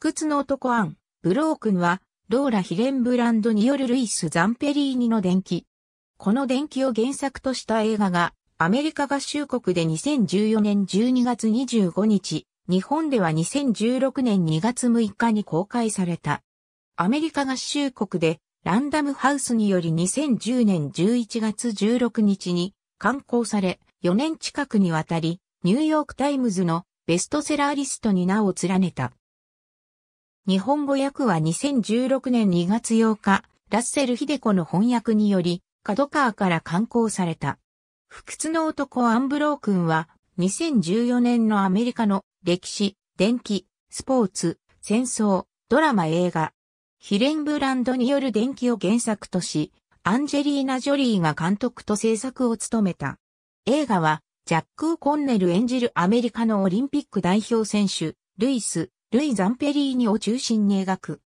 不屈の男アン、ブロークンは、ローラ・ヒレンブランドによるルイス・ザンペリーニの伝記。この伝記を原作とした映画が、アメリカ合衆国で2014年12月25日、日本では2016年2月6日に公開された。アメリカ合衆国で、ランダムハウスにより2010年11月16日に刊行され、4年近くにわたり、ニューヨークタイムズのベストセラーリストに名を連ねた。日本語訳は2016年2月8日、ラッセルヒデコの翻訳により、角川から刊行された。不屈の男アンブロー君は、2014年のアメリカの歴史、電気、スポーツ、戦争、ドラマ映画、ヒレンブランドによる電気を原作とし、アンジェリーナ・ジョリーが監督と制作を務めた。映画は、ジャック・コンネル演じるアメリカのオリンピック代表選手、ルイス・ルイ・ザンペリーニを中心に描く。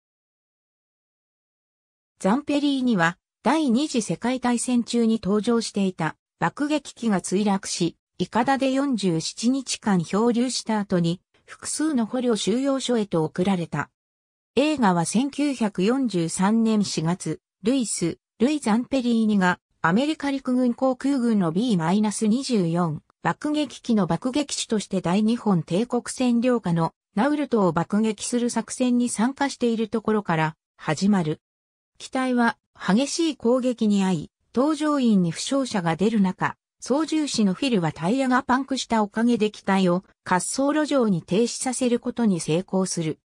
ザンペリーニは第二次世界大戦中に登場していた爆撃機が墜落し、イカダで47日間漂流した後に複数の捕虜収容所へと送られた。映画は1943年4月、ルイス・ルイ・ザンペリーニがアメリカ陸軍航空軍の B-24 爆撃機の爆撃手として第日本帝国占領下のナウルトを爆撃する作戦に参加しているところから始まる。機体は激しい攻撃に遭い、搭乗員に負傷者が出る中、操縦士のフィルはタイヤがパンクしたおかげで機体を滑走路上に停止させることに成功する。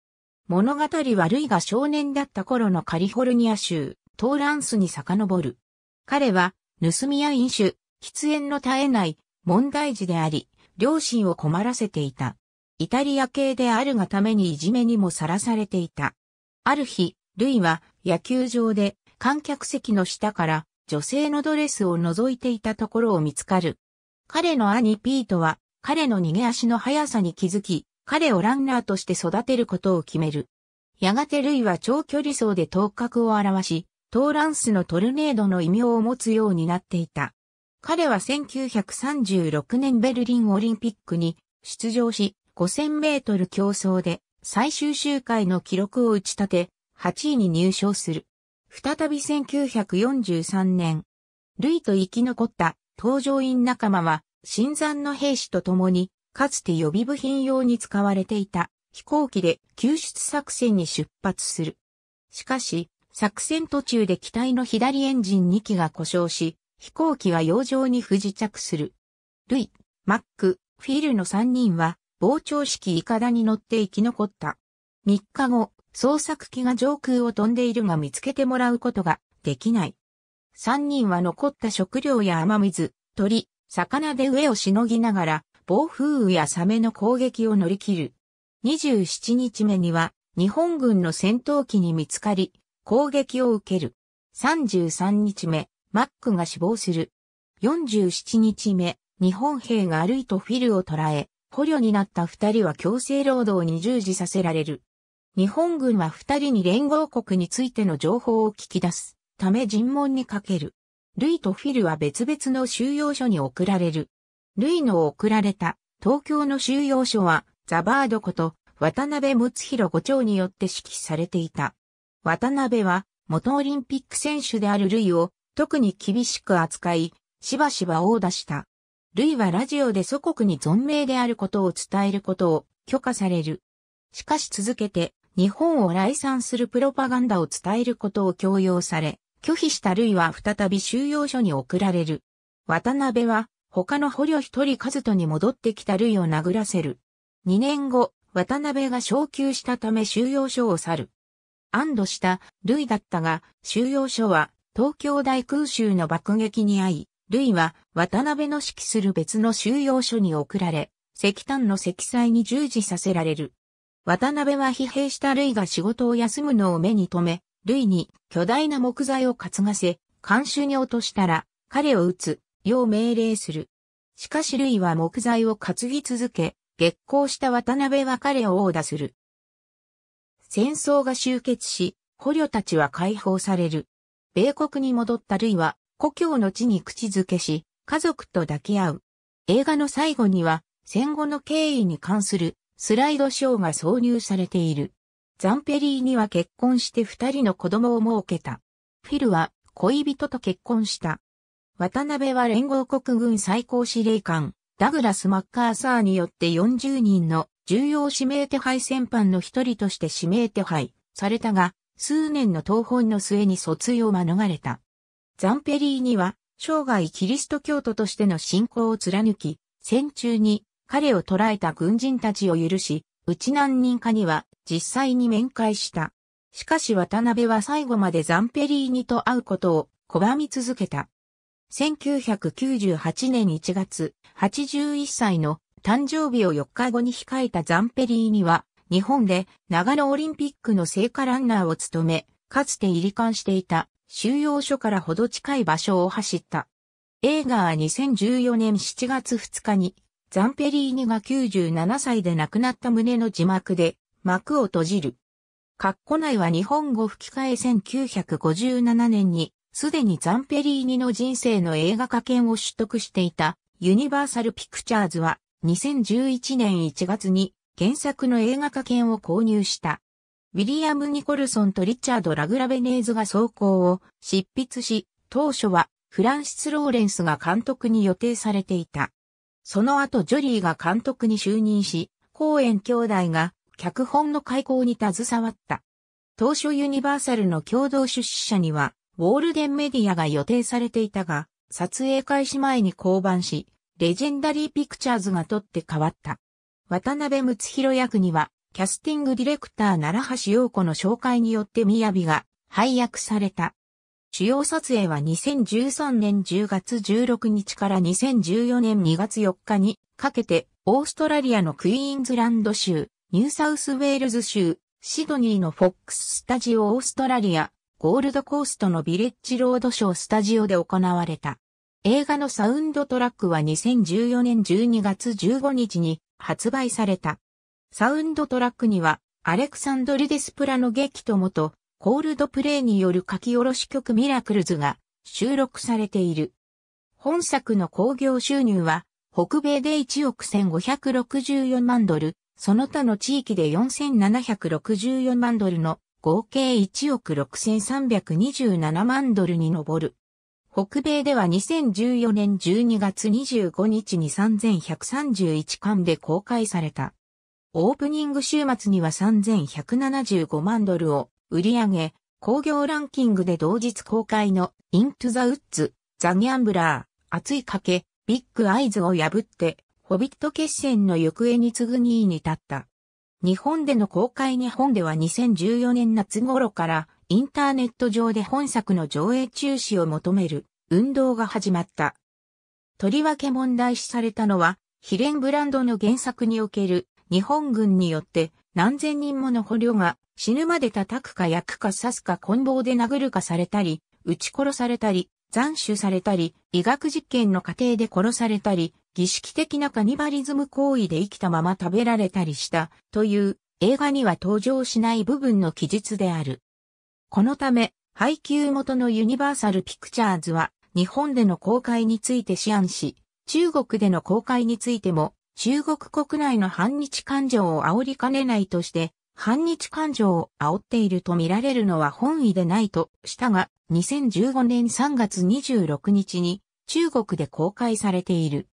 物語はルイが少年だった頃のカリフォルニア州、トーランスに遡る。彼は、盗みや飲酒、喫煙の絶えない問題児であり、両親を困らせていた。イタリア系であるがためにいじめにもさらされていた。ある日、ルイは野球場で観客席の下から女性のドレスを覗いていたところを見つかる。彼の兄ピートは彼の逃げ足の速さに気づき、彼をランナーとして育てることを決める。やがてルイは長距離走で頭角を現し、トーランスのトルネードの異名を持つようになっていた。彼は1936年ベルリンオリンピックに出場し、5000メートル競争で最終周回の記録を打ち立て、8位に入賞する。再び1943年、ルイと生き残った搭乗員仲間は、新山の兵士と共に、かつて予備部品用に使われていた飛行機で救出作戦に出発する。しかし、作戦途中で機体の左エンジン2機が故障し、飛行機は洋上に不時着する。ルイ、マック、フィルの3人は膨張式イカダに乗って生き残った。3日後、捜索機が上空を飛んでいるが見つけてもらうことができない。3人は残った食料や雨水、鳥、魚で上をしのぎながら、暴風雨やサメの攻撃を乗り切る。27日目には、日本軍の戦闘機に見つかり、攻撃を受ける。33日目、マックが死亡する。47日目、日本兵が歩いとフィルを捕らえ、捕虜になった二人は強制労働に従事させられる。日本軍は二人に連合国についての情報を聞き出すため尋問にかける。ルイとフィルは別々の収容所に送られる。ルイの送られた東京の収容所はザバードこと渡辺睦弘五長によって指揮されていた。渡辺は元オリンピック選手であるルイを特に厳しく扱い、しばしば殴打した。ルイはラジオで祖国に存命であることを伝えることを許可される。しかし続けて、日本を来賛するプロパガンダを伝えることを強要され、拒否したルイは再び収容所に送られる。渡辺は、他の捕虜一人カズトに戻ってきたルイを殴らせる。2年後、渡辺が昇給したため収容所を去る。安堵したルイだったが、収容所は東京大空襲の爆撃に遭い、ルイは渡辺の指揮する別の収容所に送られ、石炭の積載に従事させられる。渡辺は疲弊したルイが仕事を休むのを目に留め、ルイに巨大な木材を担がせ、監修に落としたら彼を撃つ、よう命令する。しかしルイは木材を担ぎ続け、激高した渡辺は彼を殴打する。戦争が終結し、捕虜たちは解放される。米国に戻ったルイは故郷の地に口づけし、家族と抱き合う。映画の最後には、戦後の経緯に関するスライドショーが挿入されている。ザンペリーには結婚して二人の子供を設けた。フィルは恋人と結婚した。渡辺は連合国軍最高司令官、ダグラス・マッカーサーによって40人の重要指名手配戦犯の一人として指名手配されたが、数年の闘本の末に卒業を免れた。ザンペリーニは生涯キリスト教徒としての信仰を貫き、戦中に彼を捕らえた軍人たちを許し、うち何人かには実際に面会した。しかし渡辺は最後までザンペリーニと会うことを拒み続けた。1998年1月、81歳の誕生日を4日後に控えたザンペリーニは、日本で長野オリンピックの聖火ランナーを務め、かつて入り艦していた収容所からほど近い場所を走った。映画は2014年7月2日に、ザンペリーニが97歳で亡くなった胸の字幕で、幕を閉じる。括弧内は日本語吹き替え1957年に、すでにザンペリーニの人生の映画化権を取得していた、ユニバーサルピクチャーズは、2011年1月に、原作の映画化権を購入した。ウィリアム・ニコルソンとリチャード・ラグラベネーズが走行を執筆し、当初はフランシス・ローレンスが監督に予定されていた。その後ジョリーが監督に就任し、コーエン兄弟が脚本の開講に携わった。当初ユニバーサルの共同出資者には、ウォールデンメディアが予定されていたが、撮影開始前に降板し、レジェンダリーピクチャーズが取って変わった。渡辺睦弘役には、キャスティングディレクター奈良橋陽子の紹介によって宮城が配役された。主要撮影は2013年10月16日から2014年2月4日にかけてオーストラリアのクイーンズランド州、ニューサウスウェールズ州、シドニーのフォックススタジオオーストラリア、ゴールドコーストのビレッジロードショースタジオで行われた。映画のサウンドトラックは2014年12月15日に発売された。サウンドトラックには、アレクサンドル・デスプラの劇と元、コールドプレイによる書き下ろし曲ミラクルズが収録されている。本作の興行収入は、北米で1億1564万ドル、その他の地域で4764万ドルの合計1億6327万ドルに上る。北米では2014年12月25日に3131巻で公開された。オープニング週末には3175万ドルを売り上げ、工業ランキングで同日公開のイントゥザ・ウッズ、ザ・ギャンブラー、熱い賭け、ビッグ・アイズを破って、ホビット決戦の行方に次ぐ2位に立った。日本での公開日本では2014年夏頃からインターネット上で本作の上映中止を求める運動が始まった。とりわけ問題視されたのは、ヒレンブランドの原作における日本軍によって何千人もの捕虜が死ぬまで叩くか焼くか刺すか棍棒で殴るかされたり、撃ち殺されたり、斬首されたり、医学実験の過程で殺されたり、儀式的なカニバリズム行為で生きたまま食べられたりしたという映画には登場しない部分の記述である。このため、配給元のユニバーサルピクチャーズは日本での公開について思案し、中国での公開についても中国国内の反日感情を煽りかねないとして、反日感情を煽っていると見られるのは本意でないとしたが、2015年3月26日に中国で公開されている。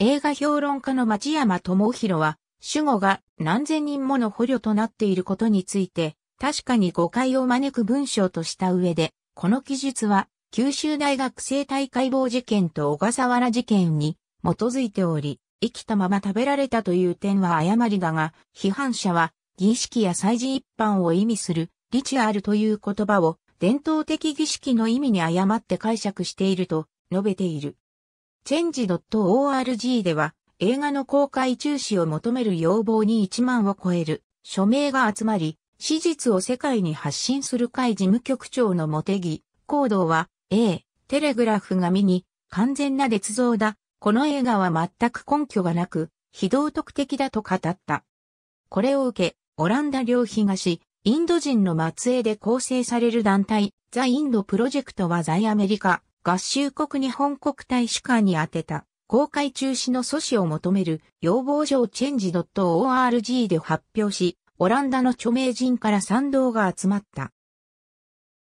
映画評論家の町山智博は、主語が何千人もの捕虜となっていることについて、確かに誤解を招く文章とした上で、この記述は、九州大学生体解剖事件と小笠原事件に基づいており、生きたまま食べられたという点は誤りだが、批判者は、儀式や祭事一般を意味する、リチュアルという言葉を、伝統的儀式の意味に誤って解釈していると述べている。チェンジ o r g では映画の公開中止を求める要望に1万を超える署名が集まり、史実を世界に発信する会事務局長の茂木、行動は A、テレグラフが見に完全な捏造だ、この映画は全く根拠がなく、非道徳的だと語った。これを受け、オランダ領東、インド人の末裔で構成される団体、ザ・インドプロジェクトは在アメリカ、合衆国日本国大使館に宛てた、公開中止の阻止を求める要望状チェンジ .org で発表し、オランダの著名人から賛同が集まった。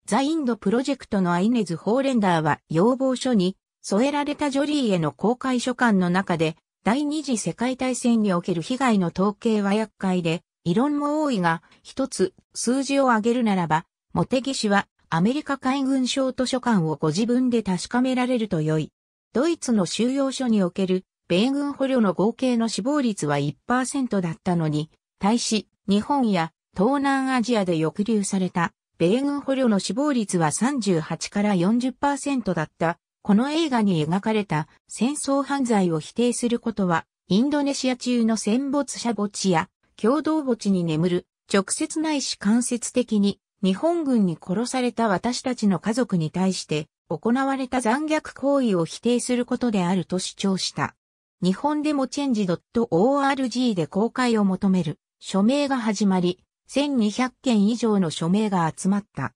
ザ・インドプロジェクトのアイネズ・ホーレンダーは要望書に添えられたジョリーへの公開書簡の中で、第二次世界大戦における被害の統計は厄介で、異論も多いが、一つ数字を挙げるならば、モテギ氏はアメリカ海軍省図書館をご自分で確かめられると良い。ドイツの収容所における米軍捕虜の合計の死亡率は1%だったのに、対し日本や東南アジアで抑留された米軍捕虜の死亡率は38から40%だったこの映画に描かれた戦争犯罪を否定することは、インドネシア中の戦没者墓地や共同墓地に眠る直接ないし間接的に日本軍に殺された私たちの家族に対して行われた残虐行為を否定することであると主張した。日本でもチェンジ .org で公開を求める署名が始まり、1200件以上の署名が集まった。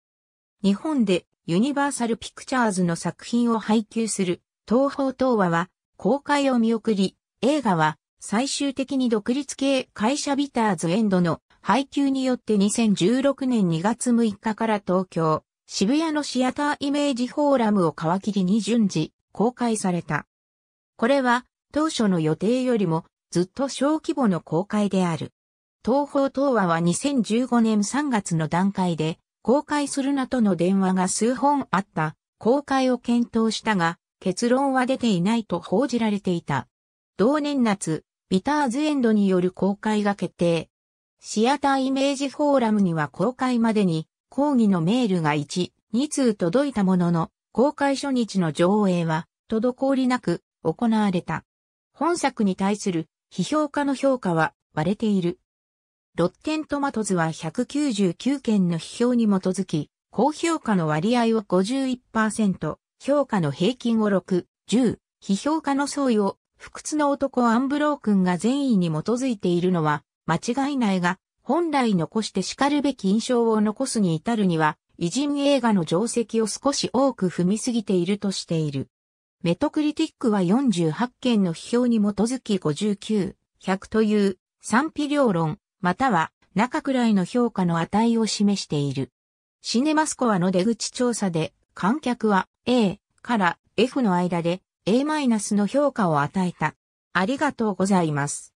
日本でユニバーサルピクチャーズの作品を配給する東方東和は公開を見送り、映画は最終的に独立系会社ビターズエンドの配給によって2016年2月6日から東京、渋谷のシアターイメージフォーラムを皮切りに順次公開された。これは当初の予定よりもずっと小規模の公開である。東方東和は2015年3月の段階で公開するなとの電話が数本あった、公開を検討したが、結論は出ていないと報じられていた。同年夏、ビターズエンドによる公開が決定。シアターイメージフォーラムには公開までに抗議のメールが1、2通届いたものの、公開初日の上映は滞りなく行われた。本作に対する批評家の評価は割れている。ロッテントマトズは199件の批評に基づき、高評価の割合を51%、評価の平均を6、10、批評家の相違を、不屈の男アンブロー君が善意に基づいているのは、間違いないが、本来残して叱るべき印象を残すに至るには、偉人映画の定石を少し多く踏みすぎているとしている。メトクリティックは48件の批評に基づき59、100という賛否両論、または中くらいの評価の値を示している。シネマスコアの出口調査で観客は A から F の間で A- マイナスの評価を与えた。ありがとうございます。